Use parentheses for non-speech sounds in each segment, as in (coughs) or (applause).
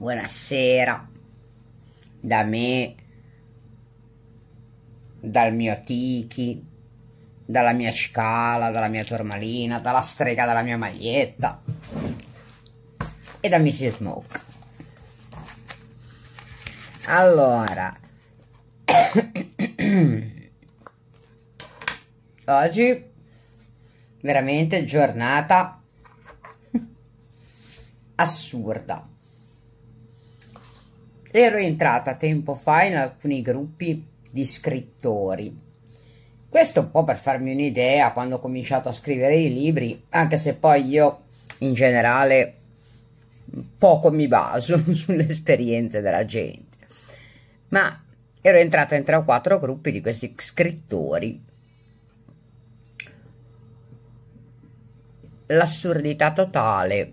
Buonasera da me, dal mio tiki, dalla mia cicala, dalla mia tormalina, dalla strega della mia maglietta e da Mrs. Smoke. Allora, (coughs) oggi veramente giornata assurda Ero entrata tempo fa in alcuni gruppi di scrittori. Questo un po' per farmi un'idea quando ho cominciato a scrivere i libri, anche se poi io in generale poco mi baso (laughs) sulle esperienze della gente. Ma ero entrata in tre o quattro gruppi di questi scrittori. L'assurdità totale,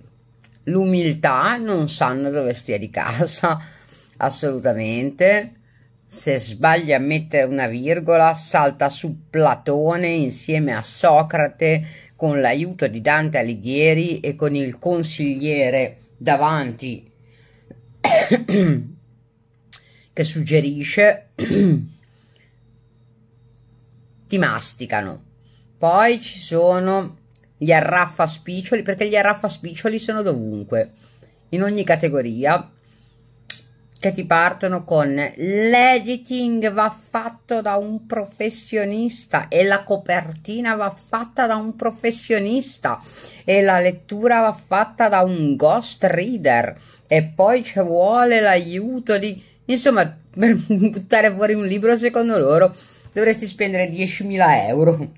l'umiltà, non sanno dove stia di casa assolutamente se sbagli a mettere una virgola salta su Platone insieme a Socrate con l'aiuto di Dante Alighieri e con il consigliere davanti (coughs) che suggerisce (coughs) ti masticano poi ci sono gli arraffaspiccioli perché gli arraffaspiccioli sono dovunque in ogni categoria che ti partono con l'editing va fatto da un professionista e la copertina va fatta da un professionista e la lettura va fatta da un ghost reader e poi ci vuole l'aiuto di insomma (laughs) per buttare fuori un libro secondo loro dovresti spendere 10.000 euro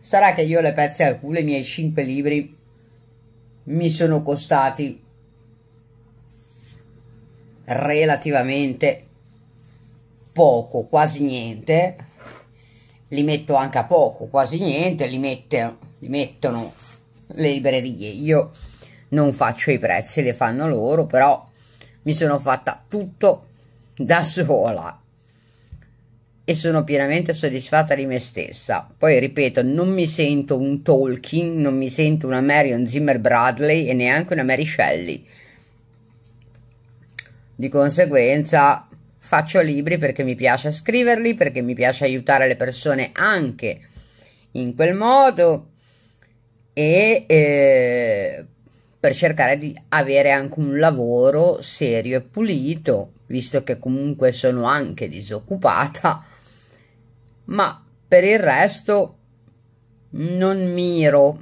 sarà che io le pezze al culo i miei 5 libri mi sono costati relativamente poco, quasi niente, li metto anche a poco, quasi niente, li, mette, li mettono le librerie. Io non faccio i prezzi, le fanno loro, però mi sono fatta tutto da sola e sono pienamente soddisfatta di me stessa. Poi ripeto, non mi sento un Tolkien, non mi sento una Marion Zimmer Bradley e neanche una Mary Shelley. Di conseguenza faccio libri perché mi piace scriverli, perché mi piace aiutare le persone anche in quel modo e eh, per cercare di avere anche un lavoro serio e pulito, visto che comunque sono anche disoccupata ma per il resto non miro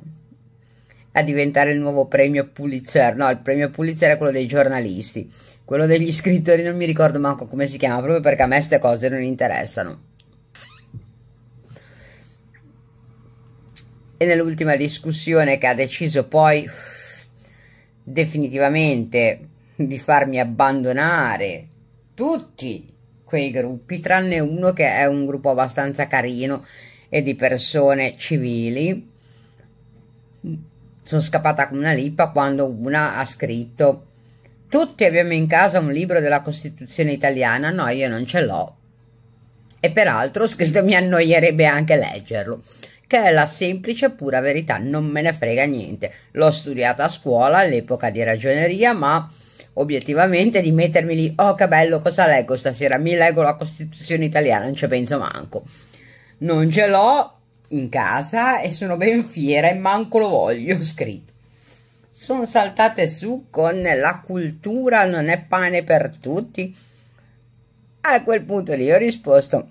a diventare il nuovo premio Pulitzer. No, il premio Pulitzer è quello dei giornalisti. Quello degli (laughs) scrittori non mi ricordo manco come si chiama, proprio perché a me queste cose non interessano. E nell'ultima discussione che ha deciso poi definitivamente di farmi abbandonare tutti quei gruppi, tranne uno che è un gruppo abbastanza carino e di persone civili. Sono scappata come una lippa quando una ha scritto tutti abbiamo in casa un libro della Costituzione italiana, no io non ce l'ho. E peraltro ho scritto mi annoierebbe anche leggerlo che è la semplice pura verità, non me ne frega niente. L'ho studiata a scuola all'epoca di ragioneria, ma obiettivamente di mettermi lì, oh che bello, cosa leggo stasera? Mi leggo la Costituzione italiana, non ci penso manco. Non ce l'ho in casa e sono ben fiera e manco lo voglio scritto. Sono saltate su con la cultura non è pane per tutti. A quel punto lì ho risposto,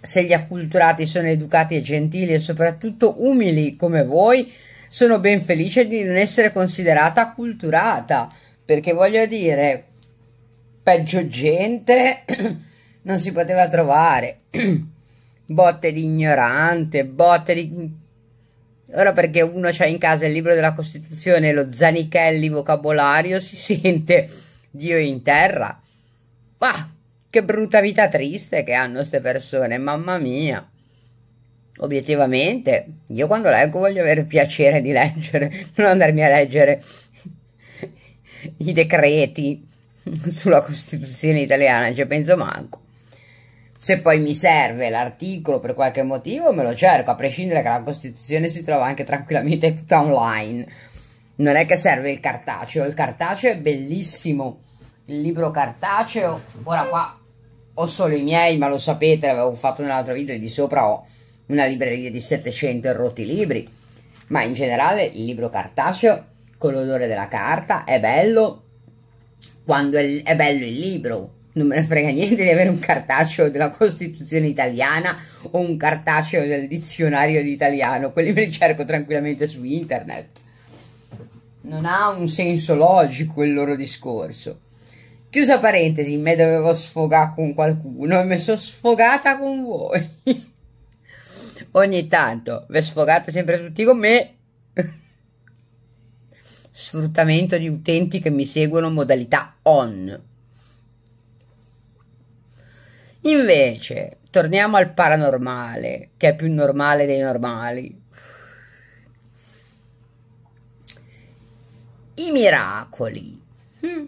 se gli acculturati sono educati e gentili e soprattutto umili come voi, sono ben felice di non essere considerata acculturata perché voglio dire, peggio gente (clears throat) non si poteva trovare. (clears throat) botte di ignorante, botte di... Ora perché uno c'ha in casa il libro della Costituzione, lo zanichelli vocabolario, si (laughs) sente Dio in terra. Bah, che brutta vita triste che hanno queste persone, mamma mia. Obiettivamente, io quando leggo voglio avere piacere di leggere, (laughs) non andarmi a leggere i decreti (laughs) sulla Costituzione italiana, ci penso manco. Se poi mi serve l'articolo per qualche motivo me lo cerco, a prescindere che la Costituzione si trova anche tranquillamente (laughs) tutta online. Non è che serve il cartaceo, il cartaceo è bellissimo, il libro cartaceo, ora qua ho solo i miei, ma lo sapete, l'avevo fatto nell'altro video di sopra, ho una libreria di 700 e rotti libri, ma in generale il libro cartaceo con l'odore della carta, è bello quando è, è bello il libro, non me ne frega niente di avere un cartaceo della Costituzione italiana o un cartaceo del dizionario di italiano, quelli me li cerco tranquillamente su internet. Non ha un senso logico il loro discorso. Chiusa parentesi, me dovevo sfogare con qualcuno e mi sono sfogata con voi. (laughs) Ogni tanto, vi sfogate sempre tutti con me. (laughs) sfruttamento di utenti che mi seguono modalità on. Invece, torniamo al paranormale, che è più normale dei normali. I miracoli. Mm.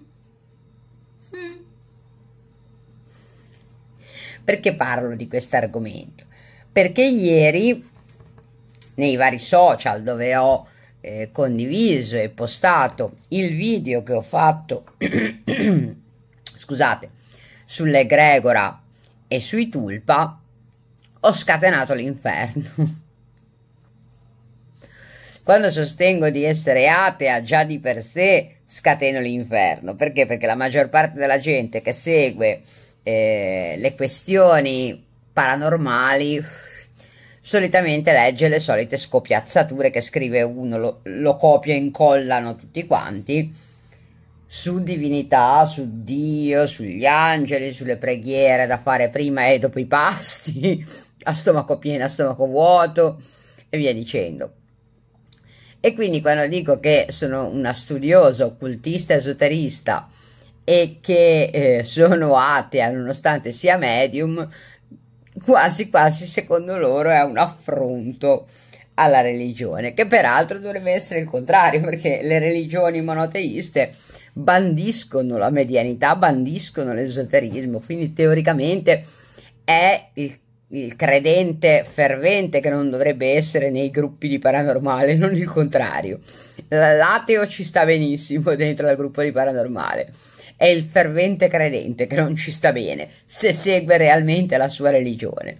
Perché parlo di questo argomento? Perché ieri nei vari social dove ho eh, condiviso e postato il video che ho fatto (clears throat) scusate sull'egregora e sui tulpa ho scatenato l'inferno (laughs) quando sostengo di essere atea già di per sé scateno l'inferno perché perché la maggior parte della gente che segue eh, le questioni paranormali solitamente legge le solite scopiazzature che scrive uno, lo, lo copia e incollano tutti quanti su divinità, su Dio, sugli angeli, sulle preghiere da fare prima e dopo i pasti, (laughs) a stomaco pieno, a stomaco vuoto e via dicendo. E quindi quando dico che sono una studiosa, occultista, esoterista e che eh, sono atea nonostante sia medium, quasi quasi secondo loro è un affronto alla religione, che peraltro dovrebbe essere il contrario, perché le religioni monoteiste bandiscono la medianità, bandiscono l'esoterismo, quindi teoricamente è il, il credente fervente che non dovrebbe essere nei gruppi di paranormale, non il contrario. L'ateo ci sta benissimo dentro al gruppo di paranormale è il fervente credente che non ci sta bene, se segue realmente la sua religione.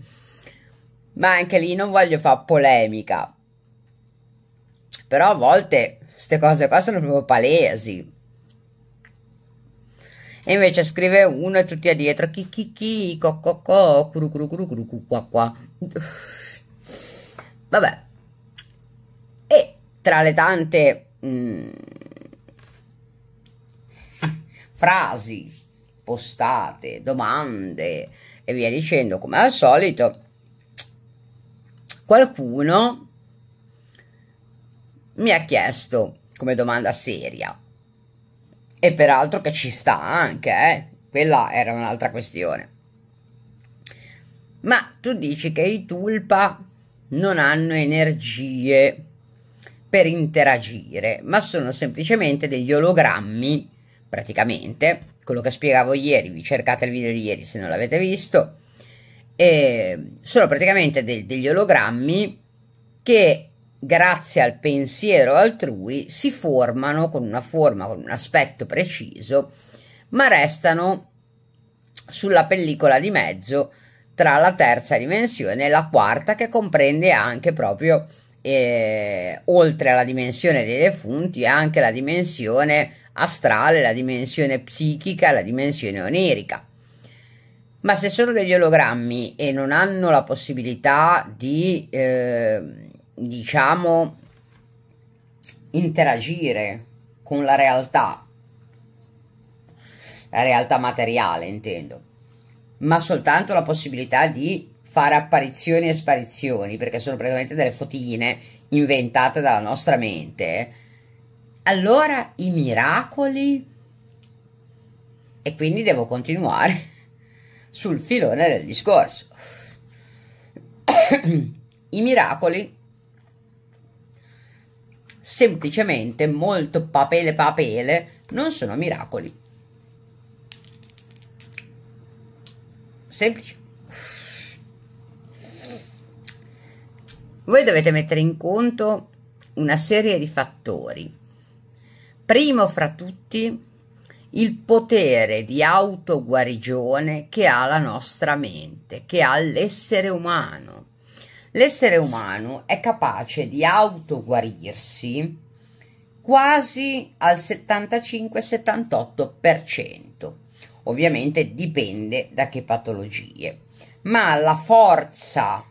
Ma anche lì non voglio fare polemica, però a volte queste cose qua sono proprio palesi. E invece scrive uno e tutti addietro, chi chi chi, co co co, curu curu curu curu cu, qua qua. Vabbè. E tra le tante... Mh, mm, frasi postate, domande e via dicendo, come al solito, qualcuno mi ha chiesto come domanda seria, e peraltro che ci sta anche, eh? quella era un'altra questione. Ma tu dici che i tulpa non hanno energie per interagire, ma sono semplicemente degli ologrammi praticamente, quello che spiegavo ieri, vi cercate il video di ieri se non l'avete visto, sono praticamente de degli ologrammi che grazie al pensiero altrui si formano con una forma, con un aspetto preciso, ma restano sulla pellicola di mezzo tra la terza dimensione e la quarta che comprende anche proprio eh, oltre alla dimensione dei defunti anche la dimensione astrale, la dimensione psichica, la dimensione onirica. Ma se sono degli ologrammi e non hanno la possibilità di, eh, diciamo, interagire con la realtà, la realtà materiale intendo, ma soltanto la possibilità di fare apparizioni e sparizioni, perché sono praticamente delle fotine inventate dalla nostra mente, eh, allora i miracoli e quindi devo continuare (laughs) sul filone del discorso (clears throat) i miracoli semplicemente molto papele papele non sono miracoli semplice voi dovete mettere in conto una serie di fattori primo fra tutti il potere di autoguarigione che ha la nostra mente, che ha l'essere umano. L'essere umano è capace di autoguarirsi quasi al 75-78%. Ovviamente dipende da che patologie, ma la forza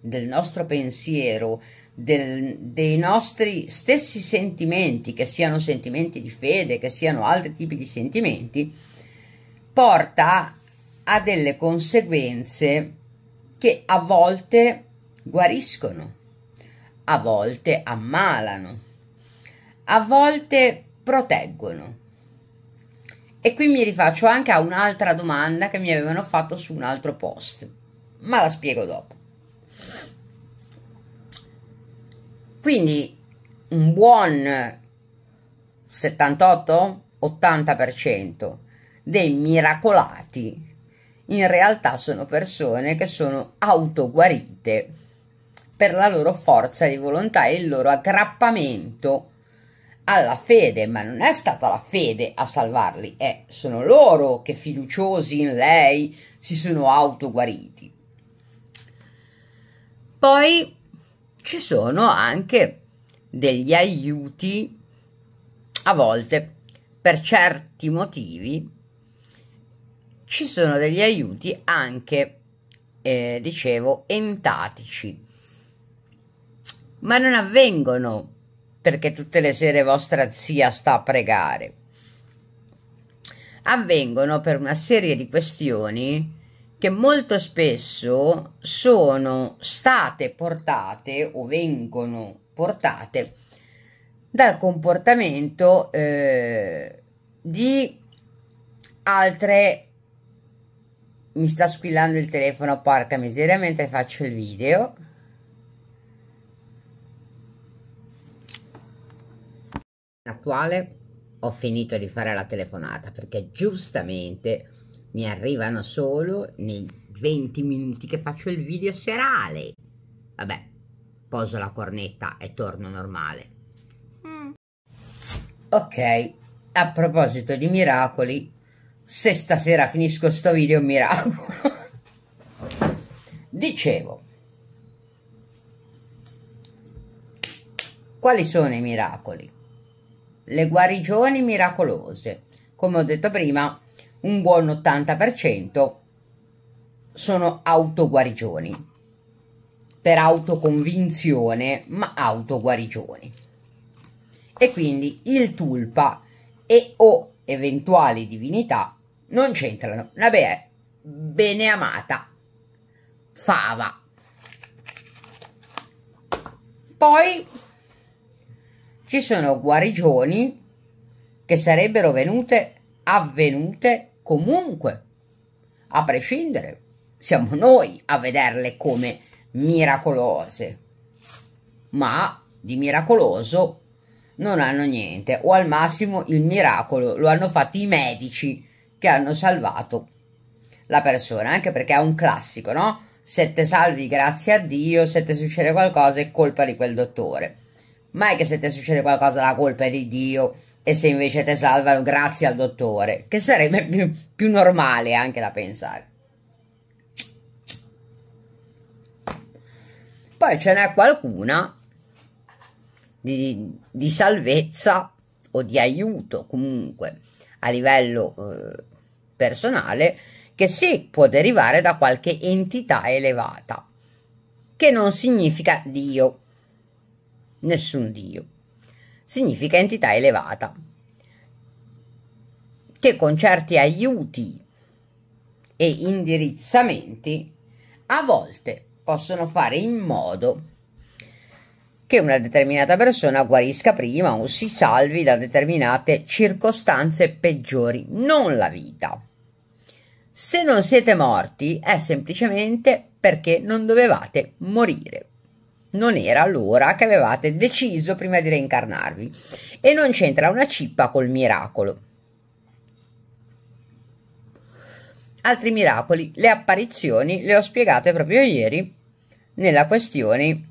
del nostro pensiero, del, dei nostri stessi sentimenti, che siano sentimenti di fede, che siano altri tipi di sentimenti, porta a delle conseguenze che a volte guariscono, a volte ammalano, a volte proteggono. E qui mi rifaccio anche a un'altra domanda che mi avevano fatto su un altro post, ma la spiego dopo. Quindi un buon 78-80% dei miracolati in realtà sono persone che sono autoguarite per la loro forza di volontà e il loro aggrappamento alla fede, ma non è stata la fede a salvarli, eh, sono loro che fiduciosi in lei si sono autoguariti. Poi ci sono anche degli aiuti a volte per certi motivi ci sono degli aiuti anche eh, dicevo entatici ma non avvengono perché tutte le sere vostra zia sta a pregare avvengono per una serie di questioni che molto spesso sono state portate o vengono portate dal comportamento eh, di altre mi sta squillando il telefono porca miseria mentre faccio il video attuale ho finito di fare la telefonata perché giustamente mi arrivano solo nei 20 minuti che faccio il video serale. Vabbè, poso la cornetta e torno normale. Mm. Ok, a proposito di miracoli, se stasera finisco sto video è un miracolo. Dicevo, quali sono i miracoli? Le guarigioni miracolose. Come ho detto prima, un buon 80% sono autoguarigioni. Per autoconvinzione, ma autoguarigioni. E quindi il tulpa e o eventuali divinità non c'entrano. La be- beneamata fava. Poi ci sono guarigioni che sarebbero venute avvenute comunque, a prescindere, siamo noi a vederle come miracolose, ma di miracoloso non hanno niente, o al massimo il miracolo lo hanno fatto i medici che hanno salvato la persona, anche perché è un classico, no? Sette salvi grazie a Dio, se ti succede qualcosa è colpa di quel dottore. Ma è che se ti succede qualcosa la colpa è di Dio e se invece te salvano grazie al dottore, che sarebbe più, più normale anche da pensare. Poi ce n'è qualcuna di, di, salvezza o di aiuto comunque a livello eh, personale che sì può derivare da qualche entità elevata, che non significa Dio, nessun Dio significa entità elevata, che con certi aiuti e indirizzamenti a volte possono fare in modo che una determinata persona guarisca prima o si salvi da determinate circostanze peggiori, non la vita. Se non siete morti è semplicemente perché non dovevate morire non era l'ora che avevate deciso prima di reincarnarvi e non c'entra una cippa col miracolo. Altri miracoli, le apparizioni, le ho spiegate proprio ieri nella questione,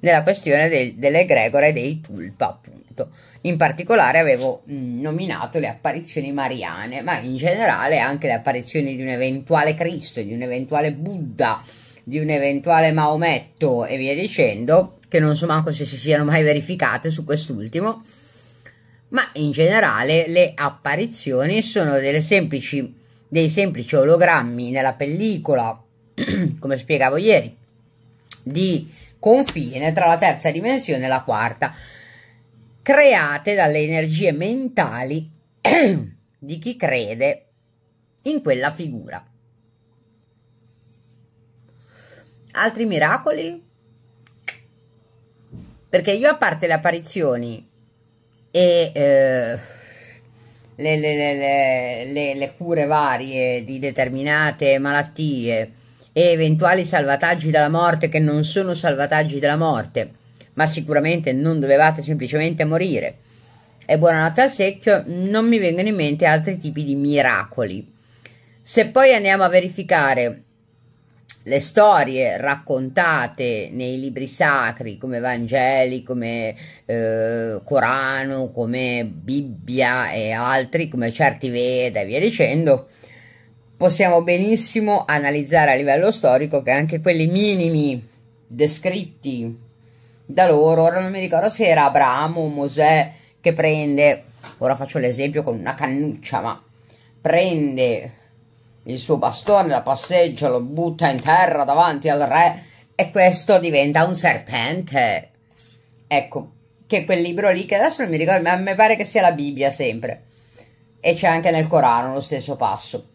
nella questione del, dell'egregora e dei tulpa, appunto. In particolare avevo mm, nominato le apparizioni mariane, ma in generale anche le apparizioni di un eventuale Cristo, di un eventuale Buddha, di un eventuale Maometto e via dicendo, che non so manco se si siano mai verificate su quest'ultimo, ma in generale le apparizioni sono semplici, dei semplici ologrammi nella pellicola, (clears throat) come spiegavo ieri, di confine tra la terza dimensione e la quarta, create dalle energie mentali (clears throat) di chi crede in quella figura. Altri miracoli? Perché io a parte le apparizioni e eh, le, le, le, le cure varie di determinate malattie e eventuali salvataggi dalla morte che non sono salvataggi dalla morte, ma sicuramente non dovevate semplicemente morire. E buonanotte al secchio, non mi vengono in mente altri tipi di miracoli. Se poi andiamo a verificare le storie raccontate nei libri sacri come Vangeli, come eh, Corano, come Bibbia e altri, come certi Veda e via dicendo, possiamo benissimo analizzare a livello storico che anche quelli minimi descritti da loro, ora non mi ricordo se era Abramo o Mosè che prende, ora faccio l'esempio con una cannuccia, ma prende il suo bastone la passeggia, lo butta in terra davanti al re e questo diventa un serpente. Ecco, che quel libro lì, che adesso non mi ricordo, ma mi pare che sia la Bibbia sempre. E c'è anche nel Corano lo stesso passo.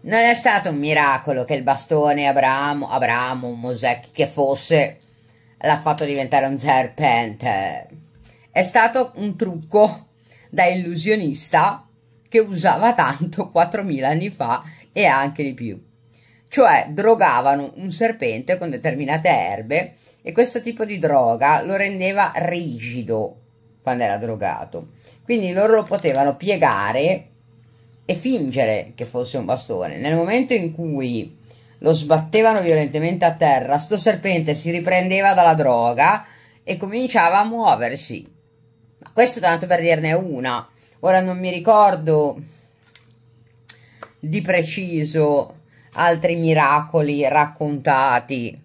Non è stato un miracolo che il bastone Abramo, Abramo, Mosè, che fosse, l'ha fatto diventare un serpente. È stato un trucco da illusionista che usava tanto 4.000 (laughs) anni fa e anche di più. Cioè drogavano un serpente con determinate erbe e questo tipo di droga lo rendeva rigido quando era drogato. Quindi loro lo potevano piegare e fingere che fosse un bastone. Nel momento in cui lo sbattevano violentemente a terra, sto serpente si riprendeva dalla droga e cominciava a muoversi. Ma questo tanto per dirne una ora non mi ricordo di preciso altri miracoli raccontati,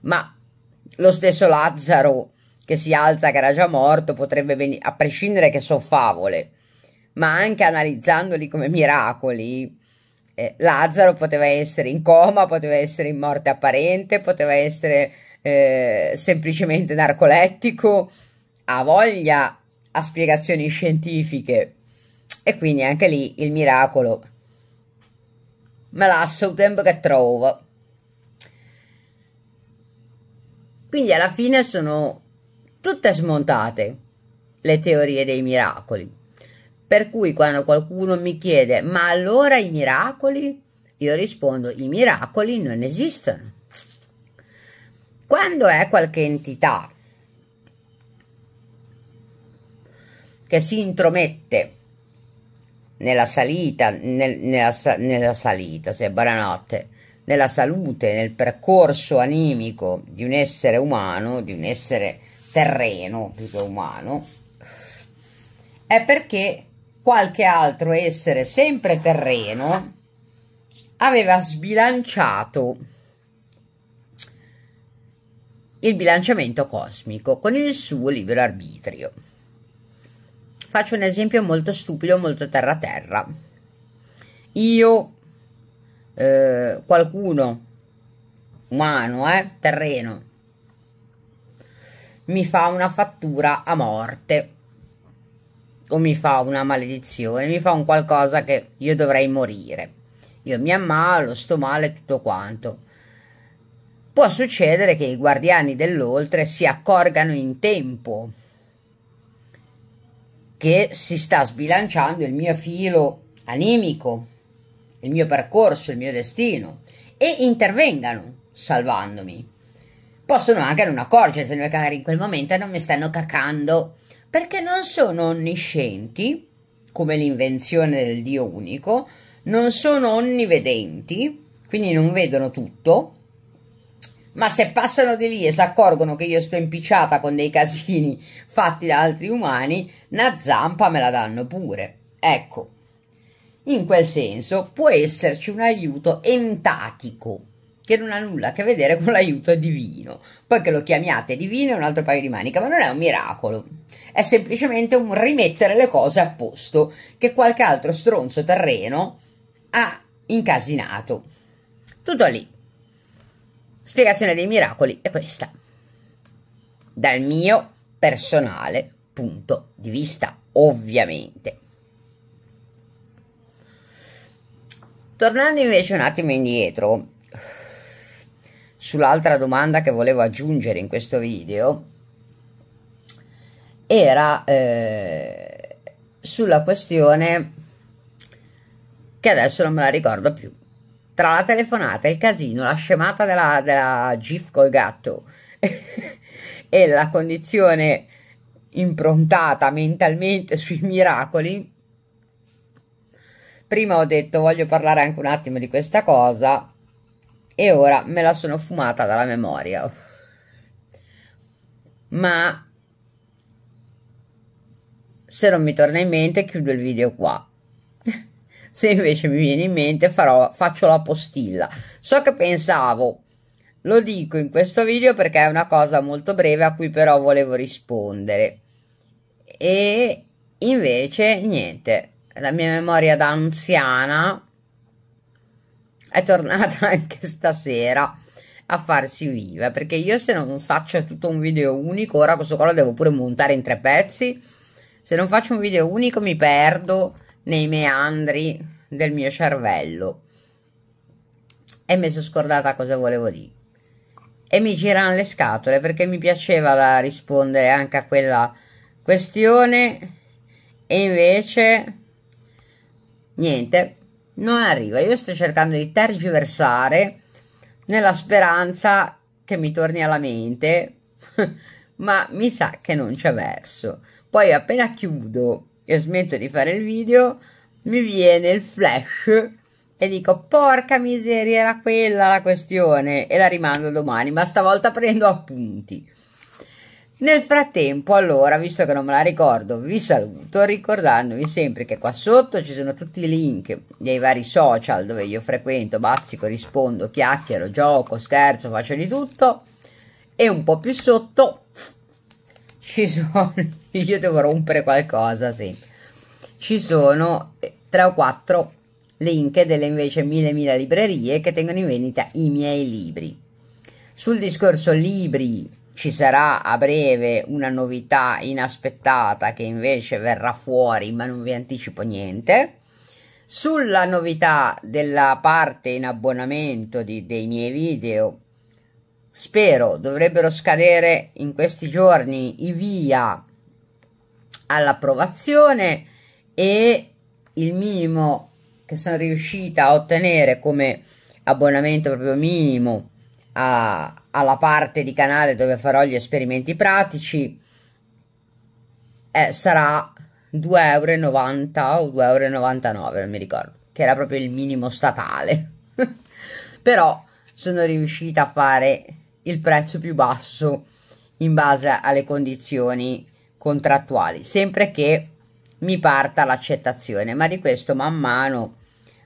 ma lo stesso Lazzaro che si alza che era già morto potrebbe venire, a prescindere che sono favole, ma anche analizzandoli come miracoli, eh, Lazzaro poteva essere in coma, poteva essere in morte apparente, poteva essere eh, semplicemente narcolettico, ha voglia a spiegazioni scientifiche e quindi anche lì il miracolo me lascia il tempo che trovo. Quindi alla fine sono tutte smontate le teorie dei miracoli. Per cui quando qualcuno mi chiede ma allora i miracoli? Io rispondo i miracoli non esistono. Quando è qualche entità che si intromette nella salita, nel, nella, nella salita, se è buonanotte, nella salute, nel percorso animico di un essere umano, di un essere terreno più che umano, è perché qualche altro essere sempre terreno aveva sbilanciato il bilanciamento cosmico con il suo libero arbitrio. Faccio un esempio molto stupido, molto terra-terra. Io, eh, qualcuno umano, eh, terreno, mi fa una fattura a morte o mi fa una maledizione, mi fa un qualcosa che io dovrei morire. Io mi ammalo, sto male, tutto quanto. Può succedere che i guardiani dell'oltre si accorgano in tempo che si sta sbilanciando il mio filo animico, il mio percorso, il mio destino e intervengano salvandomi. Possono anche non accorgersene magari in quel momento non mi stanno cacando perché non sono onniscienti come l'invenzione del Dio unico, non sono onnivedenti, quindi non vedono tutto, ma se passano di lì e si accorgono che io sto impicciata con dei casini fatti da altri umani, una zampa me la danno pure. Ecco, in quel senso può esserci un aiuto entatico, che non ha nulla a che vedere con l'aiuto divino. Poi che lo chiamiate divino è un altro paio di maniche, ma non è un miracolo. È semplicemente un rimettere le cose a posto che qualche altro stronzo terreno ha incasinato. Tutto lì spiegazione dei miracoli è questa. Dal mio personale punto di vista, ovviamente. Tornando invece un attimo indietro, sull'altra domanda che volevo aggiungere in questo video, era eh, sulla questione che adesso non me la ricordo più tra la telefonata, il casino, la scemata della, della GIF col gatto (laughs) e la condizione improntata mentalmente sui miracoli, prima ho detto voglio parlare anche un attimo di questa cosa e ora me la sono fumata dalla memoria. Ma se non mi torna in mente chiudo il video qua se invece mi viene in mente farò, faccio la postilla. So che pensavo, lo dico in questo video perché è una cosa molto breve a cui però volevo rispondere. E invece niente, la mia memoria da anziana è tornata (laughs) anche stasera a farsi viva perché io se non faccio tutto un video unico ora questo qua lo devo pure montare in tre pezzi se non faccio un video unico mi perdo nei meandri del mio cervello e mi sono scordata cosa volevo dire e mi girano le scatole perché mi piaceva da rispondere anche a quella questione e invece niente non arriva io sto cercando di tergiversare nella speranza che mi torni alla mente (laughs) ma mi sa che non c'è verso poi appena chiudo io smetto di fare il video, mi viene il flash e dico porca miseria era quella la questione e la rimando domani, ma stavolta prendo appunti. Nel frattempo, allora, visto che non me la ricordo, vi saluto ricordandovi sempre che qua sotto ci sono tutti i link dei vari social dove io frequento, bazzico, rispondo, chiacchiero, gioco, scherzo, faccio di tutto e un po' più sotto ci sono (laughs) io devo rompere qualcosa sì ci sono eh, tre o quattro link delle invece mille mila librerie che tengono in vendita i miei libri sul discorso libri ci sarà a breve una novità inaspettata che invece verrà fuori ma non vi anticipo niente sulla novità della parte in abbonamento di, dei miei video spero dovrebbero scadere in questi giorni i via all'approvazione e il minimo che sono riuscita a ottenere come abbonamento proprio minimo a, alla parte di canale dove farò gli esperimenti pratici eh, sarà 2,90 euro o 2,99 euro non mi ricordo che era proprio il minimo statale (laughs) però sono riuscita a fare il prezzo più basso in base alle condizioni contrattuali, sempre che mi parta l'accettazione, ma di questo man mano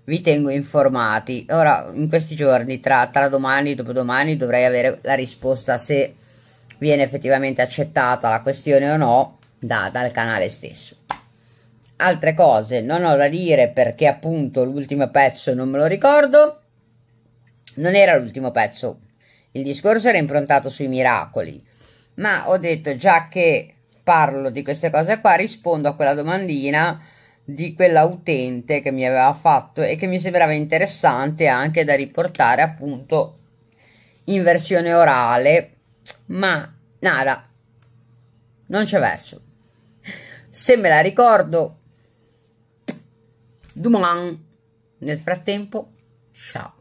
vi tengo informati. Ora, in questi giorni, tra, tra domani e dopodomani, dovrei avere la risposta se viene effettivamente accettata la questione o no da, dal canale stesso. Altre cose non ho da dire perché appunto l'ultimo pezzo non me lo ricordo. Non era l'ultimo pezzo, il discorso era improntato sui miracoli, ma ho detto già che parlo di queste cose qua, rispondo a quella domandina di quell'utente che mi aveva fatto e che mi sembrava interessante anche da riportare appunto in versione orale, ma nada, non c'è verso. Se me la ricordo, domani. Nel frattempo, ciao.